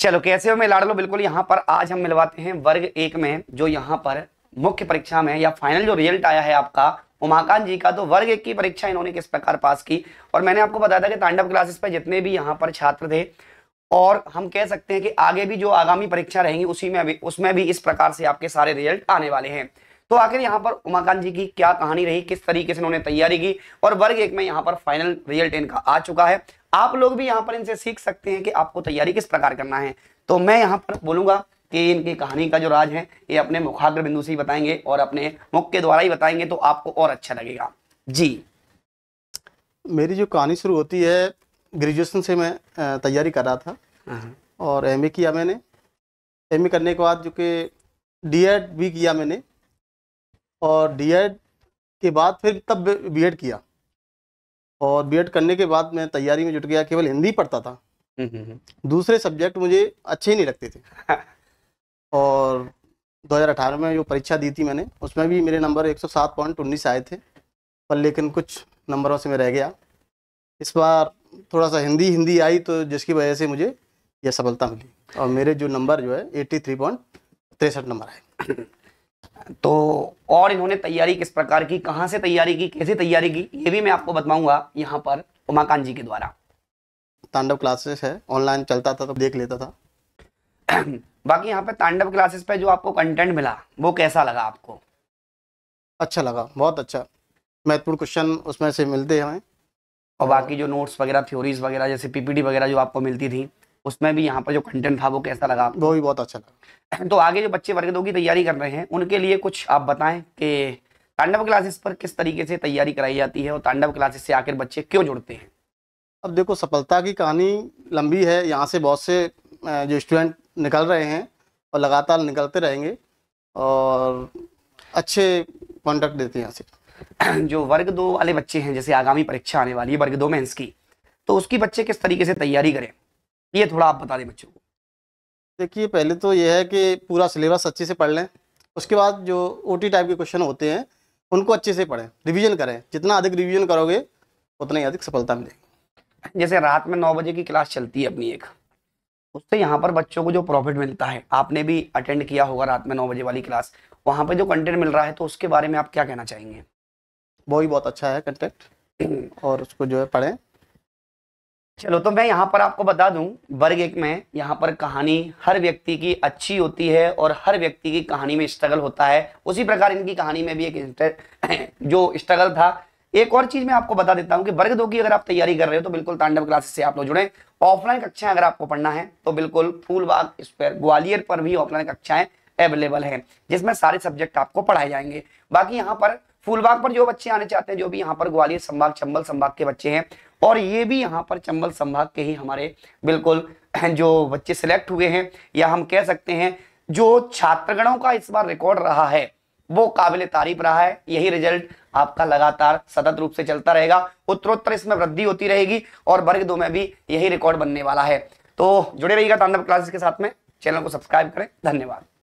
चलो कैसे हो मैं लाड़ लो बिल्कुल यहाँ पर आज हम मिलवाते हैं वर्ग एक में जो यहाँ पर मुख्य परीक्षा में या फाइनल जो रिजल्ट आया है आपका उमाकांत जी का तो वर्ग एक की परीक्षा इन्होंने किस प्रकार पास की और मैंने आपको बताया था कि तांडव क्लासेस पर जितने भी यहाँ पर छात्र थे और हम कह सकते हैं कि आगे भी जो आगामी परीक्षा रहेंगी उसी में भी उसमें भी इस प्रकार से आपके सारे रिजल्ट आने वाले हैं तो आखिर यहाँ पर उमाकांत जी की क्या कहानी रही किस तरीके से उन्होंने तैयारी की और वर्ग एक में यहाँ पर फाइनल रिजल्ट इनका आ चुका है आप लोग भी यहाँ पर इनसे सीख सकते हैं कि आपको तैयारी किस प्रकार करना है तो मैं यहाँ पर बोलूँगा कि इनकी कहानी का जो राज है ये अपने मुखाग्र बिंदु से ही बताएंगे और अपने मुख के द्वारा ही बताएंगे तो आपको और अच्छा लगेगा जी मेरी जो कहानी शुरू होती है ग्रेजुएशन से मैं तैयारी कर रहा था हाँ, हाँ। और एम किया मैंने एम करने के बाद जो कि डी भी किया मैंने और डी के बाद फिर तब बी किया और बी करने के बाद मैं तैयारी में जुट गया केवल हिंदी पढ़ता था हम्म, हम्म, हम्म। दूसरे सब्जेक्ट मुझे अच्छे ही नहीं लगते थे और 2018 में जो परीक्षा दी थी मैंने उसमें भी मेरे नंबर एक सौ आए थे पर लेकिन कुछ नंबरों से मैं रह गया इस बार थोड़ा सा हिंदी हिंदी आई तो जिसकी वजह से मुझे यह सफलता मिली और मेरे जो नंबर जो है एट्टी थ्री पॉइंट तिरसठ नंबर आए तो और इन्होंने तैयारी किस प्रकार की कहाँ से तैयारी की कैसे तैयारी की ये भी मैं आपको बताऊंगा यहाँ पर उमाकांत जी के द्वारा तांडव क्लासेस है ऑनलाइन चलता था तो देख लेता था बाकी यहाँ पे तांडव क्लासेस पे जो आपको कंटेंट मिला वो कैसा लगा आपको अच्छा लगा बहुत अच्छा महत्वपूर्ण क्वेश्चन उसमें से मिलते हैं और बाकी जो नोट्स वगैरह थ्योरीज वगैरह जैसे पीपीटी वगैरह जो आपको मिलती थी उसमें भी यहाँ पर जो कंटेंट था वो कैसा लगा वो भी बहुत अच्छा लगा तो आगे जो बच्चे वर्ग दो की तैयारी कर रहे हैं उनके लिए कुछ आप बताएं कि तांडव क्लासेस पर किस तरीके से तैयारी कराई जाती है और तांडव क्लासेस से आकर बच्चे क्यों जुड़ते हैं अब देखो सफलता की कहानी लंबी है यहाँ से बहुत से जो स्टूडेंट निकल रहे हैं और लगातार निकलते रहेंगे और अच्छे कॉन्टैक्ट देते हैं यहाँ से जो वर्ग दो वाले बच्चे हैं जैसे आगामी परीक्षा आने वाली है वर्ग दो में इसकी तो उसकी बच्चे किस तरीके से तैयारी करें ये थोड़ा आप बता दें बच्चों को देखिए पहले तो ये है कि पूरा सिलेबस अच्छे से पढ़ लें उसके बाद जो ओ टाइप के क्वेश्चन होते हैं उनको अच्छे से पढ़ें रिविज़न करें जितना अधिक रिविज़न करोगे उतना ही अधिक सफलता मिलेगी जैसे रात में नौ बजे की क्लास चलती है अपनी एक उससे यहाँ पर बच्चों को जो प्रॉफिट मिलता है आपने भी अटेंड किया होगा रात में नौ बजे वाली क्लास वहाँ पर जो कंटेंट मिल रहा है तो उसके बारे में आप क्या कहना चाहेंगे वो ही बहुत अच्छा है कंटेंट और उसको जो है पढ़ें चलो तो मैं यहाँ पर आपको बता दूं वर्ग एक में यहाँ पर कहानी हर व्यक्ति की अच्छी होती है और हर व्यक्ति की कहानी में स्ट्रगल होता है उसी प्रकार इनकी कहानी में भी एक जो स्ट्रगल था एक और चीज मैं आपको बता देता हूँ कि वर्ग दो की अगर आप तैयारी कर रहे हो तो बिल्कुल तांडव क्लासेस से आप लोग जुड़े ऑफलाइन कक्षाएं अगर आपको पढ़ना है तो बिल्कुल फूलबाग स्क्वायर ग्वालियर पर भी ऑफलाइन कक्षाएं अवेलेबल है जिसमें सारे सब्जेक्ट आपको पढ़ाए जाएंगे बाकी यहाँ पर फूलबाग पर जो बच्चे आने चाहते हैं जो भी यहाँ पर ग्वालियर संभाग चंबल संभाग के बच्चे हैं और ये भी यहाँ पर चंबल संभाग के ही हमारे बिल्कुल जो बच्चे सिलेक्ट हुए हैं या हम कह सकते हैं जो छात्रगणों का इस बार रिकॉर्ड रहा है वो काबिल तारीफ रहा है यही रिजल्ट आपका लगातार सतत रूप से चलता रहेगा उत्तरोत्तर इसमें वृद्धि होती रहेगी और वर्ग दो में भी यही रिकॉर्ड बनने वाला है तो जुड़े रहिएगा तांडव क्लासेस के साथ में चैनल को सब्सक्राइब करें धन्यवाद